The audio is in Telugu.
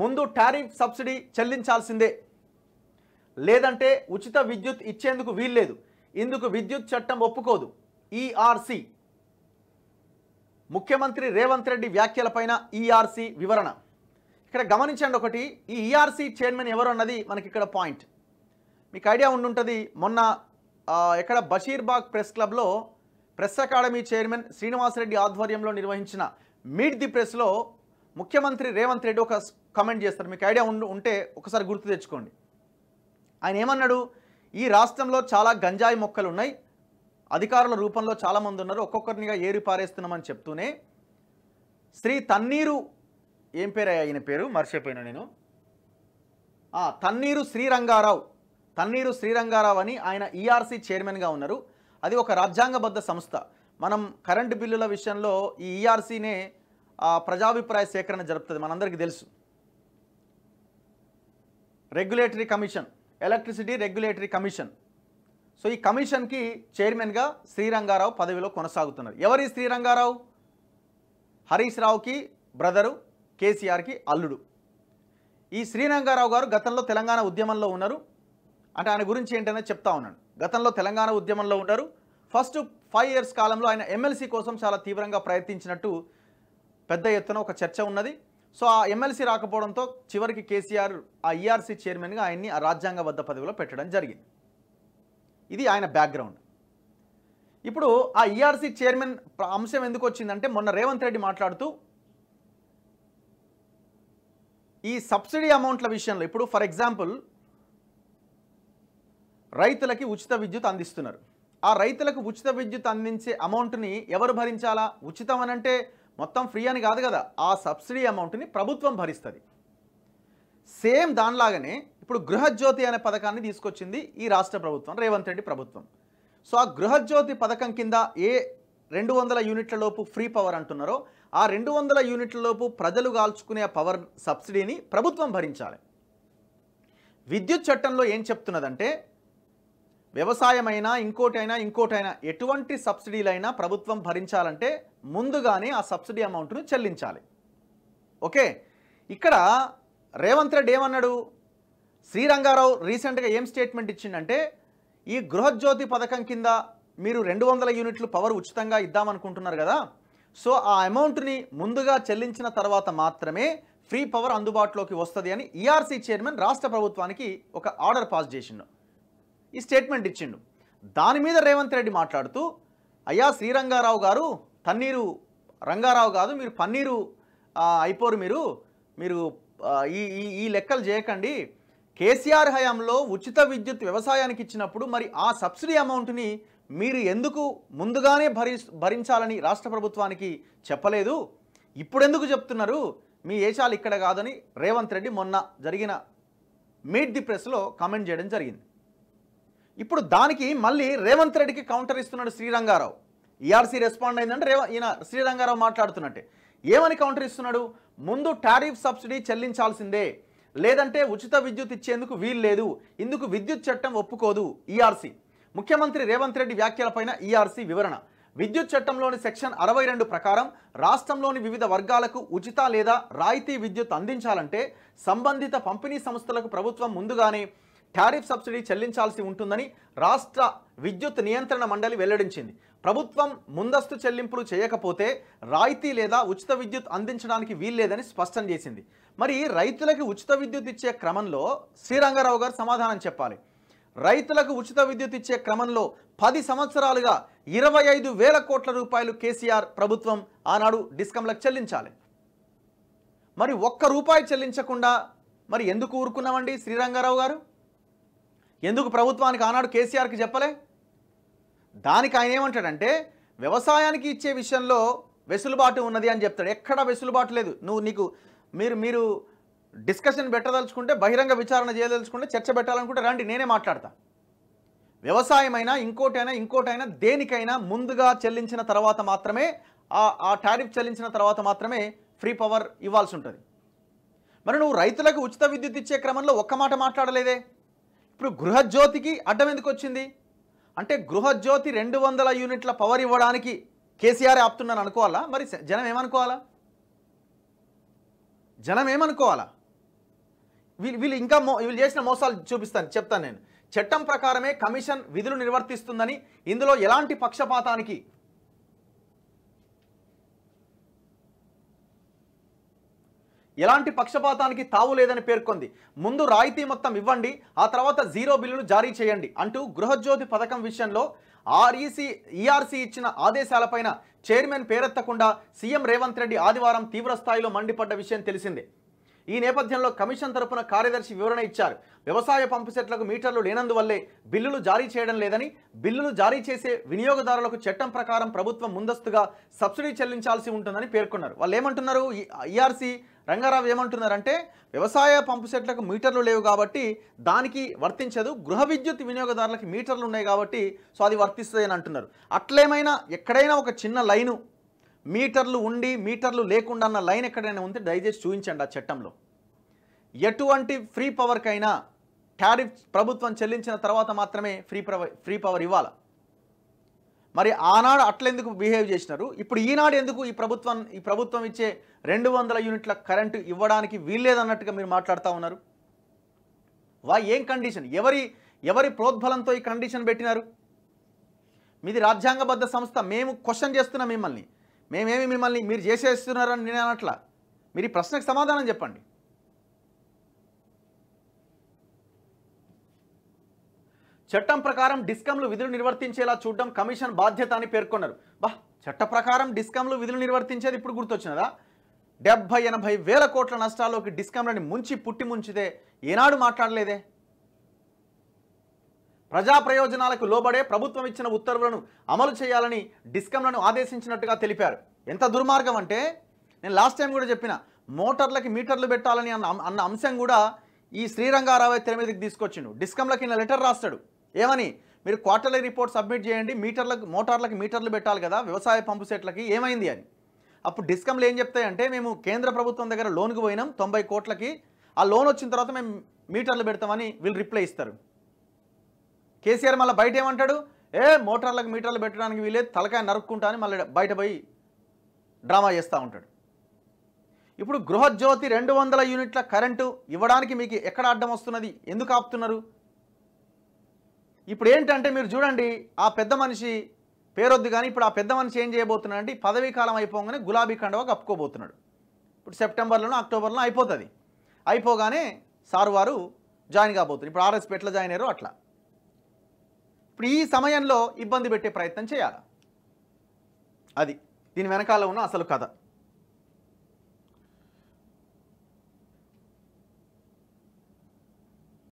ముందు టారిఫ్ సబ్సిడీ చెల్లించాల్సిందే లేదంటే ఉచిత విద్యుత్ ఇచ్చేందుకు వీల్లేదు ఇందుకు విద్యుత్ చట్టం ఒప్పుకోదు ఈఆర్సీ e ముఖ్యమంత్రి రేవంత్ రెడ్డి వ్యాఖ్యలపైన ఈఆర్సీ e వివరణ ఇక్కడ గమనించండి ఒకటి ఈ ఈఆర్సి e చైర్మన్ ఎవరు అన్నది మనకి ఇక్కడ పాయింట్ మీకు ఐడియా ఉండుంటుంది మొన్న ఎక్కడ బషీర్బాగ్ ప్రెస్ క్లబ్లో ప్రెస్ అకాడమీ చైర్మన్ శ్రీనివాసరెడ్డి ఆధ్వర్యంలో నిర్వహించిన మీట్ ది ప్రెస్లో ముఖ్యమంత్రి రేవంత్ రెడ్డి ఒక కమెంట్ చేస్తారు మీకు ఐడియా ఉంటే ఒకసారి గుర్తు తెచ్చుకోండి ఆయన ఏమన్నాడు ఈ రాష్ట్రంలో చాలా గంజాయి మొక్కలు ఉన్నాయి అధికారుల రూపంలో చాలామంది ఉన్నారు ఒక్కొక్కరినిగా ఏరి పారేస్తున్నామని చెప్తూనే శ్రీ తన్నీరు ఏం పేరు ఆయన పేరు మర్చిపోయాను నేను తన్నీరు శ్రీరంగారావు తన్నీరు శ్రీరంగారావు అని ఆయన ఈఆర్సీ e చైర్మన్గా ఉన్నారు అది ఒక రాజ్యాంగబద్ధ సంస్థ మనం కరెంటు బిల్లుల విషయంలో ఈఆర్సీనే e ప్రజాభిప్రాయ సేకరణ జరుపుతుంది మనందరికీ తెలుసు regulatory commission electricity regulatory commission so ఈ కమిషన్కి చైర్మన్గా శ్రీరంగారావు పదవిలో కొనసాగుతున్నారు ఎవరి శ్రీరంగారావు హరీష్ రావుకి బ్రదరు కేసీఆర్కి అల్లుడు ఈ శ్రీరంగారావు గారు గతంలో తెలంగాణ ఉద్యమంలో ఉన్నారు అంటే ఆయన గురించి ఏంటనే చెప్తా ఉన్నాను గతంలో తెలంగాణ ఉద్యమంలో ఉన్నారు ఫస్ట్ ఫైవ్ ఇయర్స్ కాలంలో ఆయన ఎమ్మెల్సీ కోసం చాలా తీవ్రంగా ప్రయత్నించినట్టు పెద్ద ఎత్తున ఒక చర్చ ఉన్నది సో ఆ ఎమ్మెల్సీ రాకపోవడంతో చివరికి కేసీఆర్ ఆ ఈఆర్సీ e చైర్మన్గా ఆయన్ని ఆ రాజ్యాంగబద్ధ పదవిలో పెట్టడం జరిగింది ఇది ఆయన బ్యాక్గ్రౌండ్ ఇప్పుడు ఆ ఈఆర్సీ e చైర్మన్ అంశం ఎందుకు వచ్చిందంటే మొన్న రేవంత్ రెడ్డి మాట్లాడుతూ ఈ సబ్సిడీ అమౌంట్ల విషయంలో ఇప్పుడు ఫర్ ఎగ్జాంపుల్ రైతులకి ఉచిత విద్యుత్ అందిస్తున్నారు ఆ రైతులకు ఉచిత విద్యుత్ అందించే అమౌంట్ని ఎవరు భరించాలా ఉచితం అనంటే మొత్తం ఫ్రీ అని కాదు కదా ఆ సబ్సిడీ అమౌంట్ని ప్రభుత్వం భరిస్తుంది సేమ్ దానిలాగానే ఇప్పుడు గృహజ్యోతి అనే పథకాన్ని తీసుకొచ్చింది ఈ రాష్ట్ర ప్రభుత్వం రేవంత్ రెడ్డి ప్రభుత్వం సో ఆ గృహజ్యోతి పథకం కింద ఏ రెండు వందల యూనిట్లలోపు ఫ్రీ పవర్ అంటున్నారో ఆ రెండు వందల యూనిట్లలోపు ప్రజలు కాల్చుకునే పవర్ సబ్సిడీని ప్రభుత్వం భరించాలి విద్యుత్ చట్టంలో ఏం చెప్తున్నదంటే వ్యవసాయమైనా ఇంకోటైనా ఇంకోటైనా ఎటువంటి సబ్సిడీలైనా ప్రభుత్వం భరించాలంటే ముందుగానే ఆ సబ్సిడీ అమౌంట్ను చెల్లించాలి ఓకే ఇక్కడ రేవంత్ రెడ్డి ఏమన్నాడు శ్రీరంగారావు రీసెంట్గా ఏం స్టేట్మెంట్ ఇచ్చిందంటే ఈ గృహజ్యోతి పథకం కింద మీరు రెండు వందల యూనిట్లు పవర్ ఉచితంగా ఇద్దామనుకుంటున్నారు కదా సో ఆ అమౌంట్ని ముందుగా చెల్లించిన తర్వాత మాత్రమే ఫ్రీ పవర్ అందుబాటులోకి వస్తుంది అని ఈఆర్సీ e చైర్మన్ రాష్ట్ర ప్రభుత్వానికి ఒక ఆర్డర్ పాస్ చేసిండు ఈ స్టేట్మెంట్ ఇచ్చిండు దాని మీద రేవంత్ రెడ్డి మాట్లాడుతూ అయ్యా శ్రీరంగారావు గారు తన్నీరు రంగారావు కాదు మీరు పన్నీరు అయిపోరు మీరు మీరు ఈ ఈ లెక్కలు చేయకండి కేసీఆర్ హయాంలో ఉచిత విద్యుత్ వ్యవసాయానికి ఇచ్చినప్పుడు మరి ఆ సబ్సిడీ అమౌంట్ని మీరు ఎందుకు ముందుగానే భరి భరించాలని రాష్ట్ర ప్రభుత్వానికి చెప్పలేదు ఇప్పుడెందుకు చెప్తున్నారు మీ ఏషాలు ఇక్కడ కాదని రేవంత్ రెడ్డి మొన్న జరిగిన మీట్ ది ప్రెస్లో కామెంట్ చేయడం జరిగింది ఇప్పుడు దానికి మళ్ళీ రేవంత్ రెడ్డికి కౌంటర్ ఇస్తున్నాడు శ్రీరంగారావు ఈఆర్సీ e రెస్పాండ్ అయిందంటే రేవ ఈయన శ్రీరంగారావు మాట్లాడుతున్నట్టే ఏమని కౌంటర్ ఇస్తున్నాడు ముందు టారిఫ్ సబ్సిడీ చెల్లించాల్సిందే లేదంటే ఉచిత విద్యుత్ ఇచ్చేందుకు వీల్లేదు ఇందుకు విద్యుత్ చట్టం ఒప్పుకోదు ఈఆర్సీ e ముఖ్యమంత్రి రేవంత్ రెడ్డి వ్యాఖ్యలపైన ఈఆర్సీ e వివరణ విద్యుత్ చట్టంలోని సెక్షన్ అరవై రెండు ప్రకారం రాష్ట్రంలోని వివిధ వర్గాలకు ఉచిత లేదా రాయితీ విద్యుత్ అందించాలంటే సంబంధిత పంపిణీ సంస్థలకు ప్రభుత్వం ముందుగానే టారిఫ్ సబ్సిడీ చెల్లించాల్సి ఉంటుందని రాష్ట్ర విద్యుత్ నియంత్రణ మండలి వెల్లడించింది ప్రభుత్వం ముందస్తు చెల్లింపులు చేయకపోతే రాయితీ లేదా ఉచిత విద్యుత్ అందించడానికి వీల్లేదని స్పష్టం చేసింది మరి రైతులకు ఉచిత విద్యుత్ ఇచ్చే క్రమంలో శ్రీరంగారావు గారు సమాధానం చెప్పాలి రైతులకు ఉచిత విద్యుత్ ఇచ్చే క్రమంలో పది సంవత్సరాలుగా ఇరవై ఐదు వేల కోట్ల రూపాయలు కేసీఆర్ ప్రభుత్వం ఆనాడు డిస్కంలకు చెల్లించాలి మరి ఒక్క రూపాయి చెల్లించకుండా మరి ఎందుకు ఊరుకున్నామండి శ్రీరంగారావు గారు ఎందుకు ప్రభుత్వానికి ఆనాడు కేసీఆర్కి చెప్పలే దానికి ఆయన ఏమంటాడంటే వ్యవసాయానికి ఇచ్చే విషయంలో వెసులుబాటు ఉన్నది అని చెప్తాడు ఎక్కడా వెసులుబాటు లేదు నువ్వు నీకు మీరు మీరు డిస్కషన్ పెట్టదలుచుకుంటే బహిరంగ విచారణ చేయదలుచుకుంటే చర్చ పెట్టాలనుకుంటే రండి నేనే మాట్లాడతా వ్యవసాయమైనా ఇంకోటైనా ఇంకోటైనా దేనికైనా ముందుగా చెల్లించిన తర్వాత మాత్రమే ఆ టారిఫ్ చెల్లించిన తర్వాత మాత్రమే ఫ్రీ పవర్ ఇవ్వాల్సి ఉంటుంది మరి నువ్వు రైతులకు ఉచిత విద్యుత్ ఇచ్చే క్రమంలో ఒక్క మాట మాట్లాడలేదే ఇప్పుడు గృహజ్యోతికి అడ్డం ఎందుకు వచ్చింది అంటే గృహజ్యోతి రెండు వందల యూనిట్ల పవర్ ఇవ్వడానికి కేసీఆర్ ఆపుతున్నాను అనుకోవాలా మరి జనం ఏమనుకోవాలా జనం ఏమనుకోవాలా వీళ్ళు వీళ్ళు ఇంకా మో వీళ్ళు చేసిన మోసాలు చూపిస్తాను చెప్తాను నేను చట్టం ప్రకారమే కమిషన్ విధులు నిర్వర్తిస్తుందని ఇందులో ఎలాంటి పక్షపాతానికి ఎలాంటి పక్షపాతానికి తావు లేదని పేర్కొంది ముందు రాయితీ మొత్తం ఇవ్వండి ఆ తర్వాత జీరో బిల్లులు జారీ చేయండి అంటూ గృహజ్యోతి పథకం విషయంలో ఆర్ఈసీ ఈఆర్సీ ఇచ్చిన ఆదేశాలపైన చైర్మన్ పేరెత్తకుండా సీఎం రేవంత్ రెడ్డి ఆదివారం తీవ్రస్థాయిలో మండిపడ్డ విషయం తెలిసిందే ఈ నేపథ్యంలో కమిషన్ తరపున కార్యదర్శి వివరణ ఇచ్చారు వ్యవసాయ పంపు సెట్లకు మీటర్లు లేనందువల్లే బిల్లులు జారీ చేయడం లేదని బిల్లులు జారీ చేసే వినియోగదారులకు చట్టం ప్రకారం ప్రభుత్వం ముందస్తుగా సబ్సిడీ చెల్లించాల్సి ఉంటుందని పేర్కొన్నారు వాళ్ళు ఏమంటున్నారు ఈఆర్సీ రంగారావు ఏమంటున్నారంటే వ్యవసాయ పంపు సెట్లకు మీటర్లు లేవు కాబట్టి దానికి వర్తించదు గృహ విద్యుత్ వినియోగదారులకి మీటర్లు ఉన్నాయి కాబట్టి సో అది వర్తిస్తుంది అని అంటున్నారు అట్లేమైనా ఎక్కడైనా ఒక చిన్న లైను మీటర్లు ఉండి మీటర్లు లేకుండా అన్న లైన్ ఎక్కడైనా ఉంటే దయచేసి చూపించండి ఆ చట్టంలో ఎటువంటి ఫ్రీ పవర్కైనా టారిఫ్ ప్రభుత్వం చెల్లించిన తర్వాత మాత్రమే ఫ్రీ ఫ్రీ పవర్ ఇవ్వాలి మరి ఆనాడు అట్లెందుకు బిహేవ్ చేసినారు ఇప్పుడు ఈనాడు ఎందుకు ఈ ప్రభుత్వం ఈ ప్రభుత్వం ఇచ్చే రెండు వందల యూనిట్ల కరెంటు ఇవ్వడానికి వీల్లేదన్నట్టుగా మీరు మాట్లాడుతూ ఉన్నారు వా ఏం కండిషన్ ఎవరి ఎవరి ప్రోద్బలంతో ఈ కండిషన్ పెట్టినారు మీది రాజ్యాంగబద్ధ సంస్థ మేము క్వశ్చన్ చేస్తున్నాం మిమ్మల్ని మేమేమి మిమ్మల్ని మీరు చేసేస్తున్నారని నేను అనట్లా మీరు ఈ ప్రశ్నకు సమాధానం చెప్పండి చట్టం ప్రకారం డిస్కంలు విధులు నిర్వర్తించేలా చూడడం కమిషన్ బాధ్యత అని పేర్కొన్నారు బా చట్ట ప్రకారం డిస్కంలు విధులు నిర్వర్తించేది ఇప్పుడు గుర్తొచ్చినదా డెబ్బై ఎనభై వేల కోట్ల నష్టాల్లోకి డిస్కంలని ముంచి పుట్టి ముంచితే ఏనాడు మాట్లాడలేదే ప్రజా ప్రయోజనాలకు లోబడే ప్రభుత్వం ఇచ్చిన ఉత్తర్వులను అమలు చేయాలని డిస్కంలను ఆదేశించినట్టుగా తెలిపారు ఎంత దుర్మార్గం అంటే నేను లాస్ట్ టైం కూడా చెప్పిన మోటార్లకి మీటర్లు పెట్టాలని అన్న అన్న అంశం కూడా ఈ శ్రీరంగారావు తెర మీదకి తీసుకొచ్చిండు డిస్కంలకి లెటర్ రాస్తాడు ఏమని మీరు క్వార్టర్లీ రిపోర్ట్ సబ్మిట్ చేయండి మీటర్లకు మోటార్లకు మీటర్లు పెట్టాలి కదా వ్యవసాయ పంపు సెట్లకి ఏమైంది అని అప్పుడు డిస్కమ్లు ఏం చెప్తాయంటే మేము కేంద్ర ప్రభుత్వం దగ్గర లోన్కి పోయినాం తొంభై కోట్లకి ఆ లోన్ వచ్చిన తర్వాత మేము మీటర్లు పెడతామని వీళ్ళు రిప్లై ఇస్తారు కేసీఆర్ మళ్ళీ బయట ఏమంటాడు ఏ మోటార్లకు మీటర్లు పెట్టడానికి వీలే తలకాయ నరుక్కుంటా అని మళ్ళీ బయట పోయి డ్రామా చేస్తూ ఉంటాడు ఇప్పుడు గృహజ్యోతి రెండు వందల యూనిట్ల కరెంటు ఇవ్వడానికి మీకు ఎక్కడ అడ్డం వస్తున్నది ఎందుకు ఆపుతున్నారు ఇప్పుడు ఏంటంటే మీరు చూడండి ఆ పెద్ద మనిషి పేరొద్దు కానీ ఇప్పుడు ఆ పెద్ద మనిషి ఏం చేయబోతున్నాడు అంటే పదవీ కాలం అయిపోగానే గులాబీ కండవ కప్పుకోబోతున్నాడు ఇప్పుడు సెప్టెంబర్లోనూ అక్టోబర్లో అయిపోతుంది అయిపోగానే సారు వారు జాయిన్ కాబోతుంది ఇప్పుడు ఆర్ఎస్పీ ఎట్లా జాయిన్ అయ్యారో అట్లా ఇప్పుడు ఈ సమయంలో ఇబ్బంది పెట్టే ప్రయత్నం చేయాలి అది దీని వెనకాల ఉన్న అసలు కథ